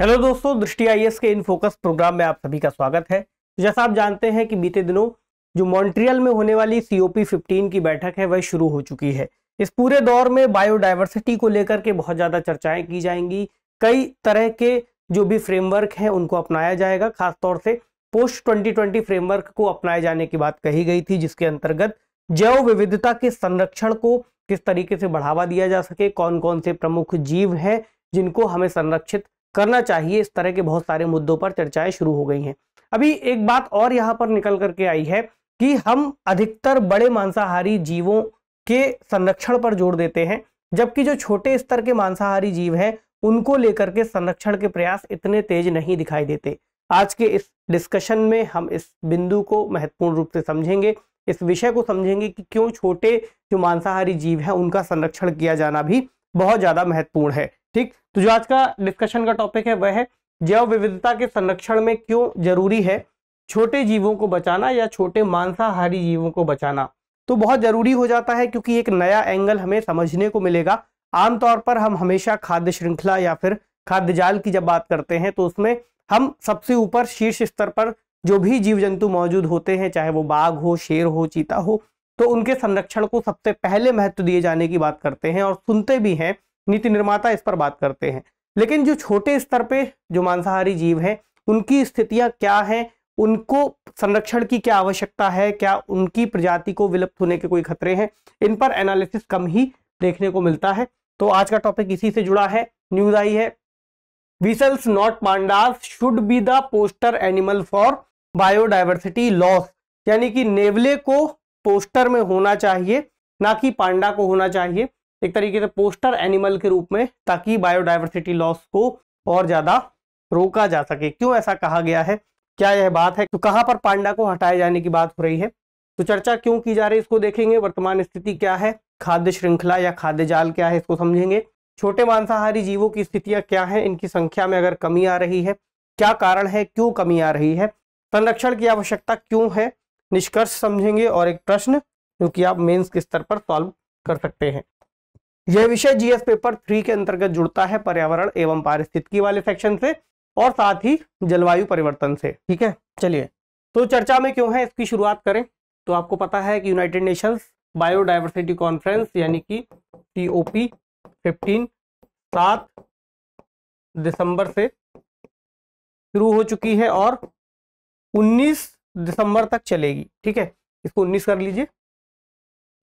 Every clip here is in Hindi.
हेलो दोस्तों दृष्टि आईएएस के इन फोकस प्रोग्राम में आप सभी का स्वागत है जैसा आप जानते हैं कि बीते दिनों जो मॉन्ट्रियल में होने वाली सीओपी 15 की बैठक है वह शुरू हो चुकी है इस पूरे दौर में बायोडाइवर्सिटी को लेकर के बहुत ज़्यादा चर्चाएं की जाएंगी कई तरह के जो भी फ्रेमवर्क हैं उनको अपनाया जाएगा खासतौर से पोस्ट ट्वेंटी फ्रेमवर्क को अपनाए जाने की बात कही गई थी जिसके अंतर्गत जैव विविधता के संरक्षण को किस तरीके से बढ़ावा दिया जा सके कौन कौन से प्रमुख जीव हैं जिनको हमें संरक्षित करना चाहिए इस तरह के बहुत सारे मुद्दों पर चर्चाएं शुरू हो गई हैं अभी एक बात और यहाँ पर निकल करके आई है कि हम अधिकतर बड़े मांसाहारी जीवों के संरक्षण पर जोर देते हैं जबकि जो छोटे स्तर के मांसाहारी जीव हैं उनको लेकर के संरक्षण के प्रयास इतने तेज नहीं दिखाई देते आज के इस डिस्कशन में हम इस बिंदु को महत्वपूर्ण रूप से समझेंगे इस विषय को समझेंगे कि क्यों छोटे जो मांसाहारी जीव हैं उनका संरक्षण किया जाना भी बहुत ज़्यादा महत्वपूर्ण है ठीक तो जो आज का डिस्कशन का टॉपिक है वह है जैव विविधता के संरक्षण में क्यों जरूरी है छोटे जीवों को बचाना या छोटे मांसाहारी जीवों को बचाना तो बहुत जरूरी हो जाता है क्योंकि एक नया एंगल हमें समझने को मिलेगा आमतौर पर हम हमेशा खाद्य श्रृंखला या फिर खाद्य जाल की जब बात करते हैं तो उसमें हम सबसे ऊपर शीर्ष स्तर पर जो भी जीव जंतु मौजूद होते हैं चाहे वो बाघ हो शेर हो चीता हो तो उनके संरक्षण को सबसे पहले महत्व दिए जाने की बात करते हैं और सुनते भी हैं नीति निर्माता इस पर बात करते हैं लेकिन जो छोटे स्तर पे जो मांसाहारी जीव हैं उनकी स्थितियां क्या हैं उनको संरक्षण की क्या आवश्यकता है क्या उनकी प्रजाति को विलुप्त होने के कोई खतरे हैं इन पर एनालिसिस कम ही देखने को मिलता है तो आज का टॉपिक इसी से जुड़ा है न्यूज आई है weasels not pandas should be the poster animal for biodiversity loss यानी कि नेवले को पोस्टर में होना चाहिए ना कि पांडा को होना चाहिए एक तरीके से पोस्टर एनिमल के रूप में ताकि बायोडाइवर्सिटी लॉस को और ज्यादा रोका जा सके क्यों ऐसा कहा गया है क्या यह बात है तो कहां पर पांडा को हटाए जाने की बात हो रही है तो चर्चा क्यों की जा रही है इसको देखेंगे वर्तमान स्थिति क्या है खाद्य श्रृंखला या खाद्य जाल क्या है इसको समझेंगे छोटे मांसाहारी जीवों की स्थितियां क्या है इनकी संख्या में अगर कमी आ रही है क्या कारण है क्यों कमी आ रही है संरक्षण की आवश्यकता क्यों है निष्कर्ष समझेंगे और एक प्रश्न जो कि आप मेन्स के स्तर पर सॉल्व कर सकते हैं यह विषय जीएस पेपर थ्री के अंतर्गत जुड़ता है पर्यावरण एवं पारिस्थितिकी वाले सेक्शन से और साथ ही जलवायु परिवर्तन से ठीक है चलिए तो चर्चा में क्यों है इसकी शुरुआत करें तो आपको पता है कि यूनाइटेड नेशंस बायोडाइवर्सिटी कॉन्फ्रेंस यानी कि टी ओ पी फिफ्टीन सात दिसंबर से शुरू हो चुकी है और 19 दिसंबर तक चलेगी ठीक है इसको 19 कर लीजिए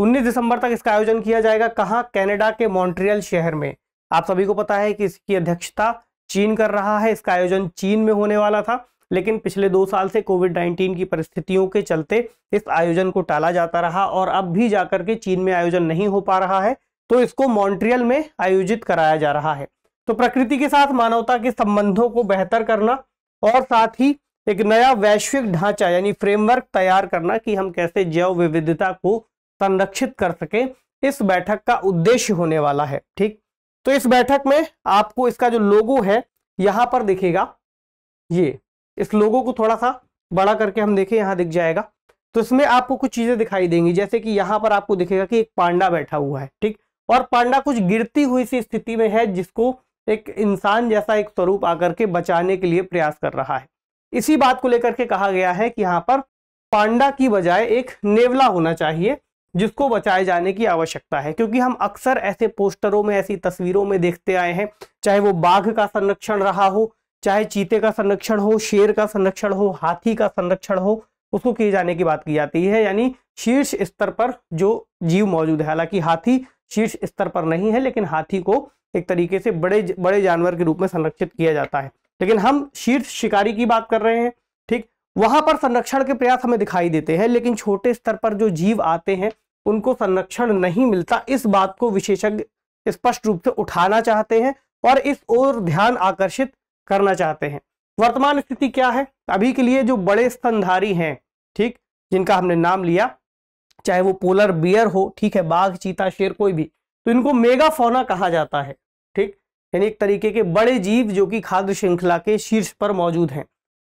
19 दिसंबर तक इसका आयोजन किया जाएगा कहाँ कनाडा के मॉन्ट्रियल शहर में आप सभी को पता है कि इसकी अध्यक्षता चीन कर रहा है इसका आयोजन चीन में होने वाला था लेकिन पिछले दो साल से कोविड 19 की परिस्थितियों के चलते इस आयोजन को टाला जाता रहा और अब भी जाकर के चीन में आयोजन नहीं हो पा रहा है तो इसको मॉन्ट्रियल में आयोजित कराया जा रहा है तो प्रकृति के साथ मानवता के संबंधों को बेहतर करना और साथ ही एक नया वैश्विक ढांचा यानी फ्रेमवर्क तैयार करना कि हम कैसे जैव विविधता को संरक्षित कर सके इस बैठक का उद्देश्य होने वाला है ठीक तो इस बैठक में आपको इसका जो लोगो है यहां पर दिखेगा ये इस लोगो को थोड़ा सा बड़ा करके हम देखें यहां दिख जाएगा तो इसमें आपको कुछ चीजें दिखाई देंगी जैसे कि यहाँ पर आपको दिखेगा कि एक पांडा बैठा हुआ है ठीक और पांडा कुछ गिरती हुई सी स्थिति में है जिसको एक इंसान जैसा एक स्वरूप आकर के बचाने के लिए प्रयास कर रहा है इसी बात को लेकर के कहा गया है कि यहाँ पर पांडा की बजाय एक नेवला होना चाहिए जिसको बचाए जाने की आवश्यकता है क्योंकि हम अक्सर ऐसे पोस्टरों में ऐसी तस्वीरों में देखते आए हैं चाहे वो बाघ का संरक्षण रहा हो चाहे चीते का संरक्षण हो शेर का संरक्षण हो हाथी का संरक्षण हो उसको किए जाने की बात की जाती है यानी शीर्ष स्तर पर जो जीव मौजूद है हालांकि हाथी शीर्ष स्तर पर नहीं है लेकिन हाथी को एक तरीके से बड़े बड़े जानवर के रूप में संरक्षित किया जाता है लेकिन हम शीर्ष शिकारी की बात कर रहे हैं वहां पर संरक्षण के प्रयास हमें दिखाई देते हैं लेकिन छोटे स्तर पर जो जीव आते हैं उनको संरक्षण नहीं मिलता इस बात को विशेषज्ञ स्पष्ट रूप से उठाना चाहते हैं और इस ओर ध्यान आकर्षित करना चाहते हैं वर्तमान स्थिति क्या है अभी के लिए जो बड़े स्तनधारी हैं ठीक जिनका हमने नाम लिया चाहे वो पोलर बियर हो ठीक है बाघ चीता शेर कोई भी तो इनको मेगा फोना कहा जाता है ठीक यानी एक तरीके के बड़े जीव जो कि खाद्य श्रृंखला के शीर्ष पर मौजूद हैं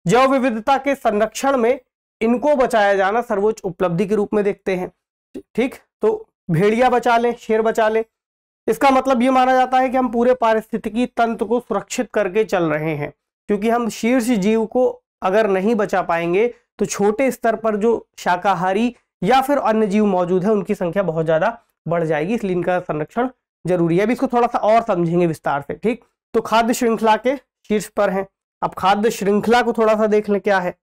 जैव विविधता के संरक्षण में इनको बचाया जाना सर्वोच्च उपलब्धि के रूप में देखते हैं ठीक तो भेड़िया बचा लें शेर बचा लें इसका मतलब ये माना जाता है कि हम पूरे पारिस्थितिकी तंत्र को सुरक्षित करके चल रहे हैं क्योंकि हम शीर्ष जीव को अगर नहीं बचा पाएंगे तो छोटे स्तर पर जो शाकाहारी या फिर अन्य जीव मौजूद है उनकी संख्या बहुत ज्यादा बढ़ जाएगी इसलिए इनका संरक्षण जरूरी है अभी इसको थोड़ा सा और समझेंगे विस्तार से ठीक तो खाद्य श्रृंखला के शीर्ष पर है अब खाद्य श्रृंखला को थोड़ा सा देख लें क्या है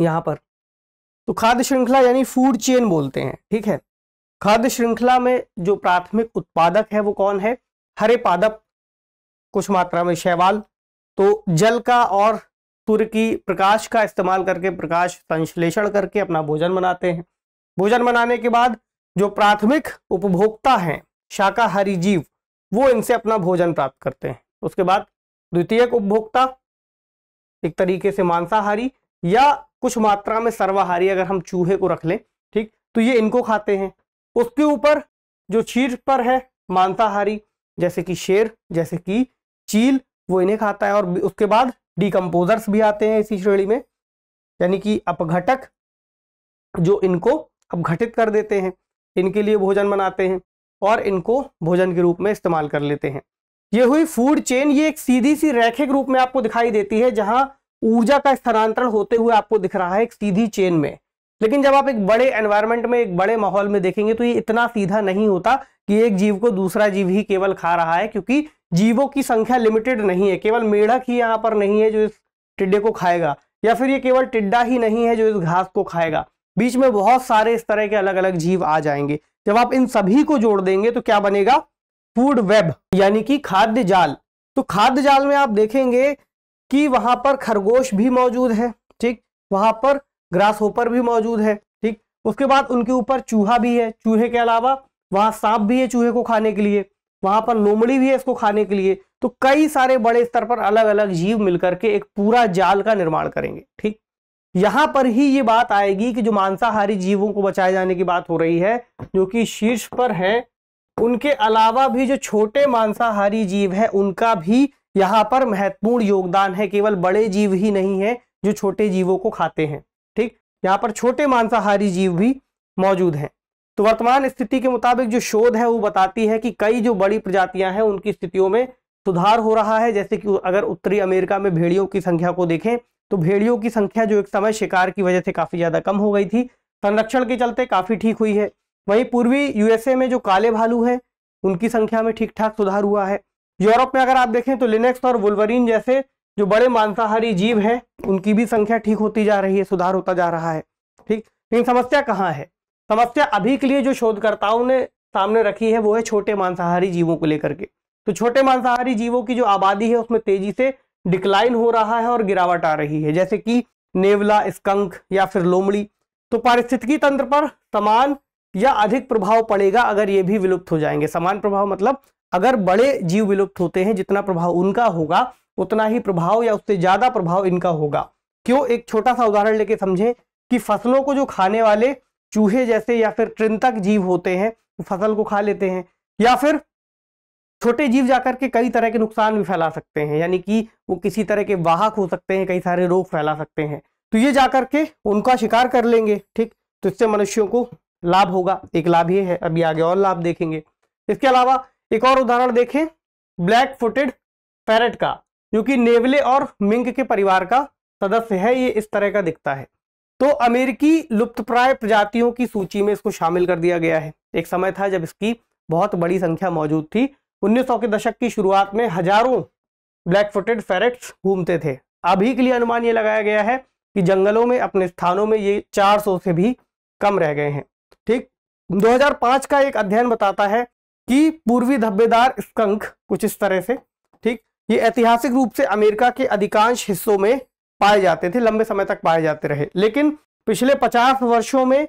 यहाँ पर तो खाद्य श्रृंखला यानी फूड चेन बोलते हैं ठीक है खाद्य श्रृंखला में जो प्राथमिक उत्पादक है वो कौन है हरे पादप कुछ मात्रा में शैवाल तो जल का और सूर्य की प्रकाश का इस्तेमाल करके प्रकाश संश्लेषण करके अपना भोजन बनाते हैं भोजन बनाने के बाद जो प्राथमिक उपभोक्ता हैं शाकाहारी जीव वो इनसे अपना भोजन प्राप्त करते हैं उसके बाद द्वितीयक उपभोक्ता एक तरीके से मांसाहारी या कुछ मात्रा में सर्वाहारी अगर हम चूहे को रख लें ठीक तो ये इनको खाते हैं उसके ऊपर जो चीर पर है मांसाहारी जैसे कि शेर जैसे कि चील वो इन्हें खाता है और उसके बाद डिकम्पोजर्स भी आते हैं इसी श्रेणी में यानी कि अपघटक जो इनको अपघटित कर देते हैं इनके लिए भोजन बनाते हैं और इनको भोजन के रूप में इस्तेमाल कर लेते हैं ये हुई फूड चेन ये एक सीधी सी रेखे के रूप में आपको दिखाई देती है जहां ऊर्जा का स्थानांतरण होते हुए आपको दिख रहा है एक सीधी चेन में लेकिन जब आप एक बड़े एनवायरमेंट में एक बड़े माहौल में देखेंगे तो ये इतना सीधा नहीं होता कि एक जीव को दूसरा जीव ही केवल खा रहा है क्योंकि जीवों की संख्या लिमिटेड नहीं है केवल मेढक ही यहाँ पर नहीं है जो इस टिड्डे को खाएगा या फिर ये केवल टिड्डा ही नहीं है जो इस घास को खाएगा बीच में बहुत सारे इस तरह के अलग अलग जीव आ जाएंगे जब आप इन सभी को जोड़ देंगे तो क्या बनेगा फूड वेब यानी कि खाद्य जाल तो खाद्य जाल में आप देखेंगे कि वहां पर खरगोश भी मौजूद है ठीक वहां पर ग्रास होपर भी मौजूद है ठीक उसके बाद उनके ऊपर चूहा भी है चूहे के अलावा वहां सांप भी है चूहे को खाने के लिए वहां पर लोमड़ी भी है इसको खाने के लिए तो कई सारे बड़े स्तर पर अलग अलग जीव मिलकर के एक पूरा जाल का निर्माण करेंगे ठीक यहां पर ही ये बात आएगी कि जो मांसाहारी जीवों को बचाए जाने की बात हो रही है जो कि शीर्ष पर है उनके अलावा भी जो छोटे मांसाहारी जीव है उनका भी यहाँ पर महत्वपूर्ण योगदान है केवल बड़े जीव ही नहीं है जो छोटे जीवों को खाते हैं ठीक यहाँ पर छोटे मांसाहारी जीव भी मौजूद हैं तो वर्तमान स्थिति के मुताबिक जो शोध है वो बताती है कि कई जो बड़ी प्रजातियां हैं उनकी स्थितियों में सुधार हो रहा है जैसे कि अगर उत्तरी अमेरिका में भेड़ियों की संख्या को देखें तो भेड़ियों की संख्या जो एक समय शिकार की वजह से काफी ज्यादा कम हो गई थी संरक्षण के चलते काफी ठीक हुई है वहीं पूर्वी यूएसए में जो काले भालू है उनकी संख्या में ठीक ठाक सुधार हुआ है यूरोप में अगर आप देखें तो लिनेक्स और वुलवरीन जैसे जो बड़े मांसाहारी जीव हैं उनकी भी संख्या ठीक होती जा रही है सुधार होता जा रहा है ठीक लेकिन समस्या कहाँ है समस्या अभी के लिए जो शोधकर्ताओं ने सामने रखी है वो है छोटे मांसाहारी जीवों को लेकर के तो छोटे मांसाहारी जीवों की जो आबादी है उसमें तेजी से डिक्लाइन हो रहा है और गिरावट आ रही है जैसे कि नेवला स्कंक या फिर लोमड़ी तो पारिस्थितिकी तंत्र पर समान या अधिक प्रभाव पड़ेगा अगर ये भी विलुप्त हो जाएंगे समान प्रभाव मतलब अगर बड़े जीव विलुप्त होते हैं जितना प्रभाव उनका होगा उतना ही प्रभाव या उससे ज्यादा प्रभाव इनका होगा क्यों एक छोटा सा उदाहरण लेके समझें कि फसलों को जो खाने वाले चूहे जैसे या फिर कृंतक जीव होते हैं फसल को खा लेते हैं या फिर छोटे जीव जाकर के कई तरह के नुकसान भी फैला सकते हैं यानी कि वो किसी तरह के वाहक हो सकते हैं कई सारे रोग फैला सकते हैं तो ये जाकर के उनका शिकार कर लेंगे ठीक तो इससे मनुष्यों को लाभ होगा एक लाभ ये है अभी आगे और लाभ देखेंगे इसके अलावा एक और उदाहरण देखें ब्लैक फुटेड पैरेट का जो कि नेवले और मिंग के परिवार का सदस्य है ये इस तरह का दिखता है तो अमेरिकी लुप्तप्राय प्रजातियों की सूची में इसको शामिल कर दिया गया है एक समय था जब इसकी बहुत बड़ी संख्या मौजूद थी 1900 के दशक की शुरुआत में हजारों ब्लैक फुटेड फेरेट्स घूमते थे अभी के लिए अनुमान ये लगाया गया है कि जंगलों में अपने स्थानों में ये 400 से भी कम रह गए हैं ठीक 2005 का एक अध्ययन बताता है कि पूर्वी धब्बेदार स्कंक कुछ इस तरह से ठीक ये ऐतिहासिक रूप से अमेरिका के अधिकांश हिस्सों में पाए जाते थे लंबे समय तक पाए जाते रहे लेकिन पिछले 50 वर्षों में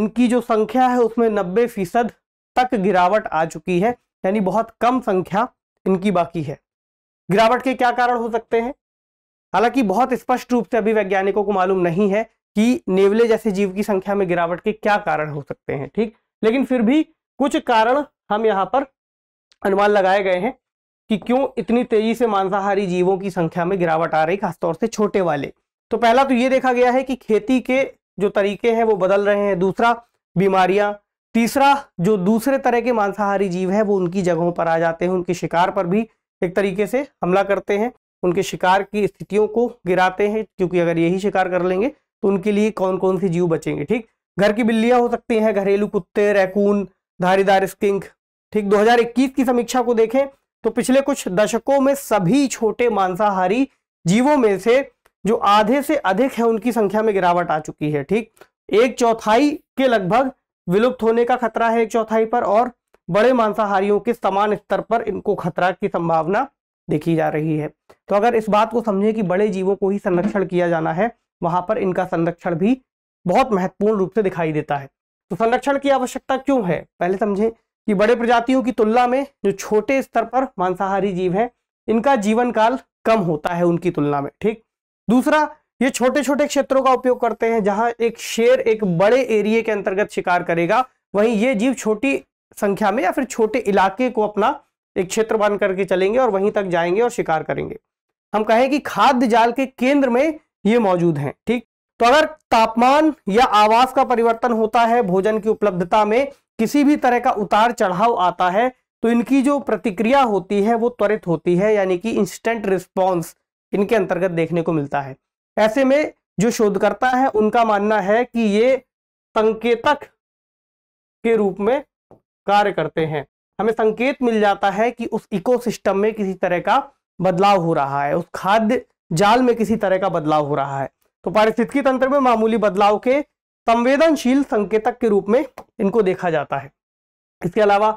इनकी जो संख्या है उसमें 90 फीसद तक गिरावट आ चुकी है यानी बहुत कम संख्या इनकी बाकी है गिरावट के क्या कारण हो सकते हैं हालांकि बहुत स्पष्ट रूप से अभी वैज्ञानिकों को मालूम नहीं है कि नेवले जैसे जीव की संख्या में गिरावट के क्या कारण हो सकते हैं ठीक लेकिन फिर भी कुछ कारण हम यहाँ पर अनुमान लगाए गए हैं कि क्यों इतनी तेजी से मांसाहारी जीवों की संख्या में गिरावट आ रही खासतौर से छोटे वाले तो पहला तो ये देखा गया है कि खेती के जो तरीके हैं वो बदल रहे हैं दूसरा बीमारियां तीसरा जो दूसरे तरह के मांसाहारी जीव है वो उनकी जगहों पर आ जाते हैं उनके शिकार पर भी एक तरीके से हमला करते हैं उनके शिकार की स्थितियों को गिराते हैं क्योंकि अगर यही शिकार कर लेंगे तो उनके लिए कौन कौन से जीव बचेंगे ठीक घर की बिल्लियां हो सकती हैं घरेलू कुत्ते रैकून धारीदार स्किंक ठीक 2021 की समीक्षा को देखें तो पिछले कुछ दशकों में सभी छोटे मांसाहारी जीवों में से जो आधे से अधिक है उनकी संख्या में गिरावट आ चुकी है ठीक एक चौथाई के लगभग विलुप्त होने का खतरा है एक चौथाई पर और बड़े मांसाहारियों के समान स्तर पर इनको खतरा की संभावना देखी जा रही है तो अगर इस बात को समझे कि बड़े जीवों को ही संरक्षण किया जाना है वहां पर इनका संरक्षण भी बहुत महत्वपूर्ण रूप से दिखाई देता है तो संरक्षण की आवश्यकता क्यों है पहले समझे कि बड़े प्रजातियों की तुलना में जो छोटे स्तर पर मांसाहारी जीव हैं इनका जीवन काल कम होता है उनकी तुलना में ठीक दूसरा ये छोटे छोटे क्षेत्रों का उपयोग करते हैं जहां एक शेर एक बड़े एरिए के अंतर्गत शिकार करेगा वहीं ये जीव छोटी संख्या में या फिर छोटे इलाके को अपना एक क्षेत्र बन करके चलेंगे और वहीं तक जाएंगे और शिकार करेंगे हम कहें कि खाद्य जाल के केंद्र में ये मौजूद हैं ठीक तो अगर तापमान या आवास का परिवर्तन होता है भोजन की उपलब्धता में किसी भी तरह का उतार चढ़ाव आता है तो इनकी जो प्रतिक्रिया होती है वो त्वरित होती है यानी कि इंस्टेंट रिस्पॉन्स इनके अंतर्गत देखने को मिलता है ऐसे में जो शोधकर्ता है उनका मानना है कि ये संकेतक के रूप में कार्य करते हैं हमें संकेत मिल जाता है कि उस इकोसिस्टम में किसी तरह का बदलाव हो रहा है उस खाद्य जाल में किसी तरह का बदलाव हो रहा है तो पारिस्थितिकी तंत्र में मामूली बदलाव के संवेदनशील संकेतक के रूप में इनको देखा जाता है इसके अलावा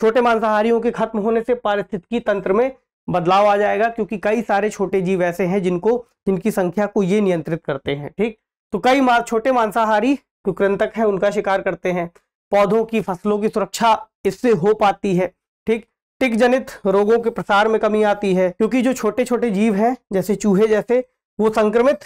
छोटे मांसाहारियों के खत्म होने से पारिस्थितिकी तंत्र में बदलाव आ जाएगा क्योंकि कई सारे छोटे जीव ऐसे हैं जिनको जिनकी संख्या को ये नियंत्रित करते हैं ठीक तो कई मा, छोटे मांसाहारी जो कृंतक है उनका शिकार करते हैं पौधों की फसलों की सुरक्षा इससे हो पाती है टिक जनित रोगों के प्रसार में कमी आती है क्योंकि जो छोटे छोटे जीव हैं जैसे चूहे जैसे वो संक्रमित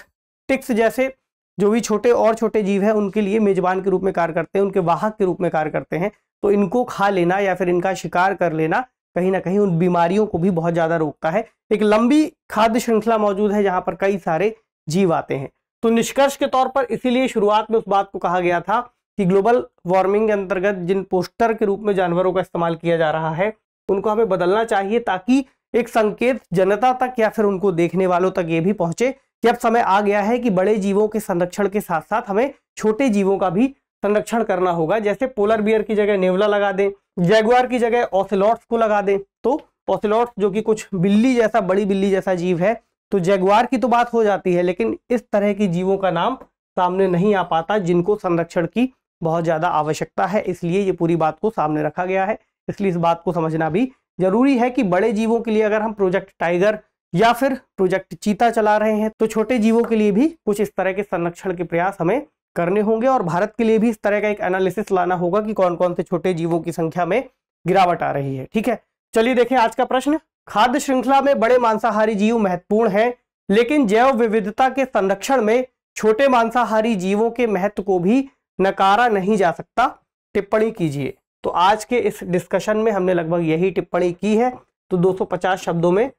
टिक्स जैसे जो भी छोटे और छोटे जीव हैं उनके लिए मेजबान के रूप में कार्य करते हैं उनके वाहक के रूप में कार्य करते हैं तो इनको खा लेना या फिर इनका शिकार कर लेना कहीं ना कहीं उन बीमारियों को भी बहुत ज़्यादा रोकता है एक लंबी खाद्य श्रृंखला मौजूद है जहाँ पर कई सारे जीव आते हैं तो निष्कर्ष के तौर पर इसीलिए शुरुआत में उस बात को कहा गया था कि ग्लोबल वार्मिंग के अंतर्गत जिन पोस्टर के रूप में जानवरों का इस्तेमाल किया जा रहा है उनको हमें बदलना चाहिए ताकि एक संकेत जनता तक या फिर उनको देखने वालों तक ये भी पहुंचे कि अब समय आ गया है कि बड़े जीवों के संरक्षण के साथ साथ हमें छोटे जीवों का भी संरक्षण करना होगा जैसे पोलर बियर की जगह नेवला लगा दें जैगुआर की जगह ऑसिलॉट्स को लगा दें तो ऑसिलॉट्स जो कि कुछ बिल्ली जैसा बड़ी बिल्ली जैसा जीव है तो जैगुआर की तो बात हो जाती है लेकिन इस तरह के जीवों का नाम सामने नहीं आ पाता जिनको संरक्षण की बहुत ज़्यादा आवश्यकता है इसलिए ये पूरी बात को सामने रखा गया है इसलिए इस बात को समझना भी जरूरी है कि बड़े जीवों के लिए अगर हम प्रोजेक्ट टाइगर या फिर प्रोजेक्ट चीता चला रहे हैं तो छोटे जीवों के लिए भी कुछ इस तरह के संरक्षण के प्रयास हमें करने होंगे और भारत के लिए भी इस तरह का एक एनालिसिस लाना होगा कि कौन कौन से छोटे जीवों की संख्या में गिरावट आ रही है ठीक है चलिए देखें आज का प्रश्न खाद्य श्रृंखला में बड़े मांसाहारी जीव महत्वपूर्ण हैं लेकिन जैव विविधता के संरक्षण में छोटे मांसाहारी जीवों के महत्व को भी नकारा नहीं जा सकता टिप्पणी कीजिए तो आज के इस डिस्कशन में हमने लगभग यही टिप्पणी की है तो 250 शब्दों में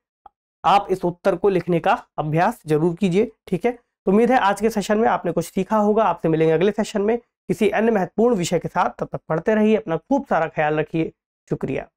आप इस उत्तर को लिखने का अभ्यास जरूर कीजिए ठीक है तो उम्मीद है आज के सेशन में आपने कुछ सीखा होगा आपसे मिलेंगे अगले सेशन में किसी अन्य महत्वपूर्ण विषय के साथ तब तक पढ़ते रहिए अपना खूब सारा ख्याल रखिए शुक्रिया